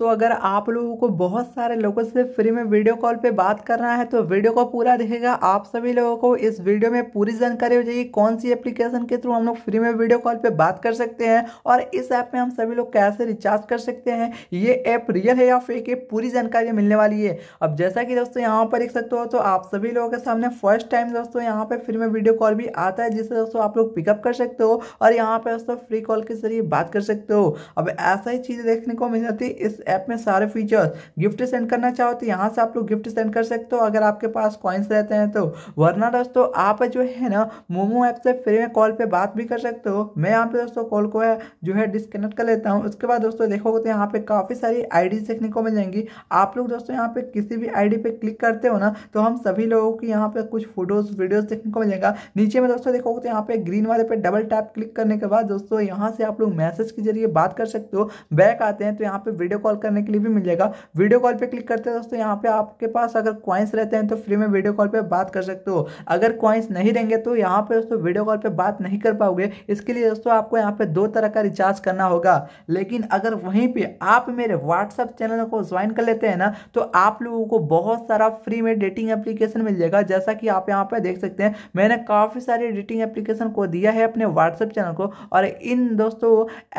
दोस्तों अगर आप लोगों को बहुत सारे लोगों से फ्री में वीडियो कॉल पे बात करना है तो वीडियो को पूरा देखेगा आप सभी लोगों को इस वीडियो में पूरी जानकारी हो जाएगी कौन सी एप्लीकेशन के थ्रू हम लोग फ्री में वीडियो कॉल पे बात कर सकते हैं और इस ऐप में हम सभी लोग कैसे रिचार्ज कर सकते हैं ये ऐप रियल है या फेक है पूरी जानकारी मिलने वाली है अब जैसा कि दोस्तों यहाँ पर देख सकते हो तो आप सभी लोगों के सामने फर्स्ट टाइम दोस्तों यहाँ पर फ्री में वीडियो कॉल भी आता है जिससे दोस्तों आप लोग पिकअप कर सकते हो और यहाँ पर दोस्तों फ्री कॉल के जरिए बात कर सकते हो अब ऐसा ही चीज़ देखने को मिल जाती है इस ऐप में सारे फीचर्स गिफ्ट सेंड करना चाहो तो यहाँ से आप लोग गिफ्ट सेंड कर सकते हो अगर आपके पास कॉइन्स रहते हैं तो वरना दोस्तों आप जो है ना मोमो ऐप से फ्री में कॉल पर बात भी कर सकते हो मैं यहाँ पे दोस्तों कॉल को है जो है डिसकनेक्ट कर लेता हूँ उसके बाद दोस्तों देखोगे तो यहाँ पे काफ़ी सारी आईडी देखने को मिल जाएंगी आप लोग दोस्तों यहाँ पे किसी भी आईडी पे क्लिक करते हो ना तो हम सभी लोगों की यहाँ पे कुछ फोटोज वीडियोस देखने को मिलेगा नीचे में दोस्तों देखोगे तो यहाँ पे ग्रीन वाले पे डबल टैप क्लिक करने के बाद दोस्तों यहाँ से आप लोग मैसेज के जरिए बात कर सकते हो बैक आते हैं तो यहाँ पे वीडियो कॉल कॉल करने के लिए भी मिल जाएगा वीडियो कॉल पर क्लिक करते हैं दोस्तों यहाँ पे आपके पास अगर क्वाइंस रहते हैं तो फ्री में वीडियो कॉल पर बात कर सकते हो अगर क्वाइंस नहीं रहेंगे तो यहाँ पे दोस्तों वीडियो कॉल पर बात नहीं कर पाओगे इसके लिए दोस्तों आपको यहाँ पे दो तरह का रिचार्ज करना होगा लेकिन अगर वहीं पर आप मेरे व्हाट्सअप चैनल को ज्वाइन कर लेते हैं ना तो आप लोगों को बहुत सारा फ्री में डेटिंग एप्लीकेशन मिल जाएगा जैसा कि आप यहाँ पर देख सकते हैं मैंने काफ़ी सारे डेटिंग एप्लीकेशन को दिया है अपने व्हाट्सअप चैनल को और इन दोस्तों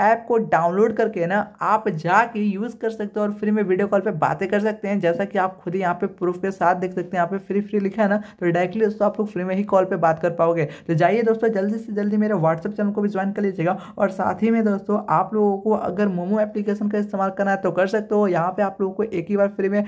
ऐप को डाउनलोड करके ना आप जाके यूज़ कर कर सकते हो और फ्री में वीडियो कॉल पर बातें कर सकते हैं जैसा कि आप खुद ही यहाँ पे प्रूफ के साथ देख सकते हैं यहाँ पे फ्री फ्री लिखा है ना तो डायरेक्टली दोस्तों आप लोग फ्री में ही कॉल पर बात कर पाओगे तो जाइए दोस्तों जल्दी से जल्दी मेरे व्हाट्सअप चैनल को भी ज्वाइन कर लीजिएगा और साथ ही में दोस्तों आप लोगों को अगर मोमो एप्लीकेशन का इस्तेमाल करना है तो कर सकते हो यहाँ पे आप लोगों को एक ही बार फ्री में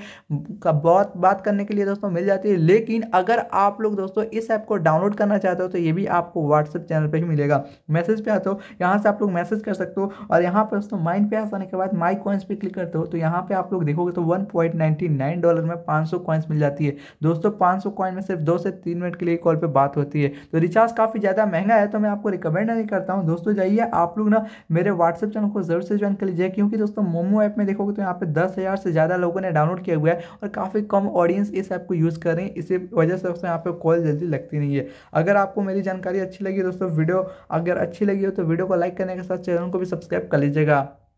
का बहुत बात करने के लिए दोस्तों मिल जाती है लेकिन अगर आप लोग दोस्तों इस ऐप को डाउनलोड करना चाहते हो तो ये भी आपको व्हाट्सअप चैनल पर ही मिलेगा मैसेज पे आते हो यहाँ से आप लोग मैसेज कर सकते हो और यहाँ पर दोस्तों माइंड पे आने के बाद माई कॉइंस पर क्लिक करते हो तो यहाँ पे आप लोग देखोगे तो वन पॉइंट नाइन डॉलर में पाँच सौ कॉइन्स मिल जाती है दोस्तों पाँच सौ कॉइन में सिर्फ दो से तीन मिनट के लिए कॉल पर बात होती है तो रिचार्ज काफ़ी ज़्यादा महंगा है तो मैं आपको रिकमेंड नहीं करता हूँ दोस्तों जाइए आप लोग ना मेरे व्हाट्सएप चैनल को जरूर से ज्वाइन कर लीजिए क्योंकि दोस्तों मोमो ऐप में देखोगे तो यहाँ पे दस हज़ार से ज़्यादा लोगों ने डाउनलोड किया हुआ है और काफ़ी कम ऑडियंस इस ऐप को यूज़ कर रहे हैं इसी वजह से दोस्तों यहाँ पर कॉल जल्दी लगती नहीं है अगर आपको मेरी जानकारी अच्छी लगी दोस्तों वीडियो अगर अच्छी लगी हो तो वीडियो को लाइक करने के साथ चैनल को भी सब्सक्राइब कर लीजिएगा